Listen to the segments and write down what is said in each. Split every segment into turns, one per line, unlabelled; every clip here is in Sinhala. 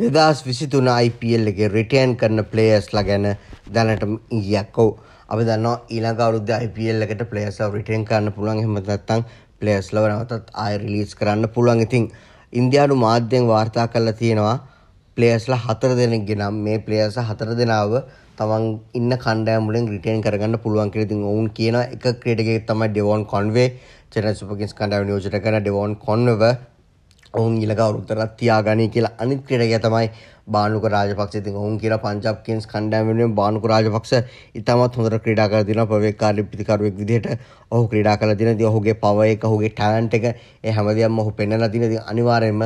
දෙදස් විසිතුන IPල් එක රිටයන් කරන පලේස්ලා ගැන දැනටම ඉයක්කෝ අපි දන්න ඊළඟ අවුද්ධ IPල් එකට පලේස්ව රිටෙන් කරන්න පුළුවන් හෙමතත්තං පලේස්ලව නවතත් අය රිලිස් කරන්න පුළුවන් ඉතින් ඉන්දයානු මාධ්‍යෙන් වාර්තා කරලා තියෙනවා පලේස්ලා හතර දෙනෙක්ගෙන මේ පලේස හතර දෙනාව තමන් ඉන්න කණ්ඩෑමුලෙන් රිටෙන් කරගන්න පුළුවන් කිරතින් ඔවුන් කියන එක ක්‍රටගේ තම ඩෙවෝන් කොන්වේ චන සුපකින්ස් කණඩාව නියෝජට කරන ඩෙවෝන් කොන්ව ඔවුන් ඊළඟ අවුරුද්දට තියාගනී කියලා අනිත් ක්‍රීඩකයා තමයි බානුක රාජපක්ෂ. ඉතින් ඔවුන් කියලා පංජාබ් කිංස් කණ්ඩායම වෙනුවෙන් බානුක රාජපක්ෂ ඉතාමත් හොඳට ක්‍රීඩා කරලා තිනවා ප්‍රවේගකාරී පිතිකරුවෙක් විදිහට. ඔහු ක්‍රීඩා කරලා තිනවා. ඉතින් ඔහුගේ පවර් එක, ඔහුගේ ටැලන්ට් එක ඒ හැමදේම ඔහු පෙන්වලා තිනවා. ඉතින් අනිවාර්යයෙන්ම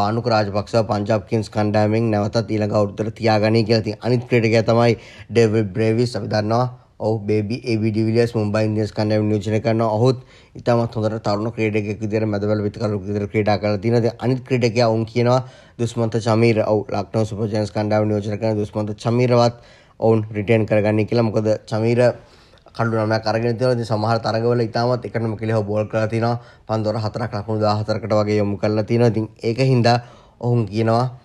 බානුක රාජපක්ෂව පංජාබ් කිංස් කණ්ඩායමෙන් නැවතත් ඊළඟ අවුරුද්දට තියාගනී කියලා. ඉතින් අනිත් ක්‍රීඩකයා තමයි ඩේවිඩ් බ්‍රේවිස් අපි දන්නවා. ඔහු Baby AB de Villiers Mumbai Indians කණ්ඩායම නියෝජනය කරනවා. ඔහුත් ඉතාමත් හොඳට තරුණ ක්‍රීඩකයෙක් විදිහට මැදවල විතකරුවෙක් විදිහට ක්‍රීඩා කරලා තියෙනවා. අනිත් ක්‍රීඩකයා වුන් කියනවා දුස්මන්ත චමීර. ඔව් ලක්නෝ සුපර් ජයන්ස් කණ්ඩායම නියෝජනය කරන දුස්මන්ත චමීරවත් ඔවුන් රිටේන් කරගන්නේ කියලා. මොකද චමීර කඩු නමයක් අරගෙන තියෙනවා. ඉතින් සමහර තරගවල ඉතාමත් එකනම කෙලෙව බෝල් කරලා තිනවා. පන්දොර 4ක් ලකුණු 14කට වගේ යොමු කරලා තිනවා. ඉතින් ඒකින්ද ඔවුන් කියනවා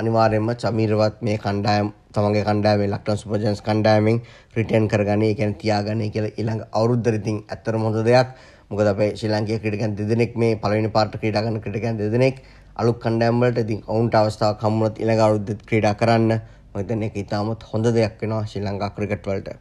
අනිවාර්යයෙන්ම චමීරවත් මේ කණ්ඩායම තමගේ කණ්ඩායමේ ලක්ටන් සුපර්ජන්ස් කණ්ඩායමෙන් රිටේන් කරගන්නේ කියන්නේ තියාගන්නේ කියලා ඊළඟ අවුරුද්දට ඉතින් ඇත්තටම හොඳ දෙයක්. මොකද අපේ ශ්‍රී ලංකීය ක්‍රීඩකයන් දෙදෙනෙක් මේ පළවෙනි පාර්ට ක්‍රීඩා කරන ක්‍රීඩකයන් දෙදෙනෙක් අලුත් කණ්ඩායම් වලට ඉතින් ඔවුන්ට අවස්ථාවක් හම්බුනොත් ඊළඟ අවුරුද්දේ ක්‍රීඩා කරන්න. මම හිතන්නේ ඒක ඉතාමත් හොඳ දෙයක් වෙනවා ශ්‍රී ලංකා ක්‍රිකට් වලට.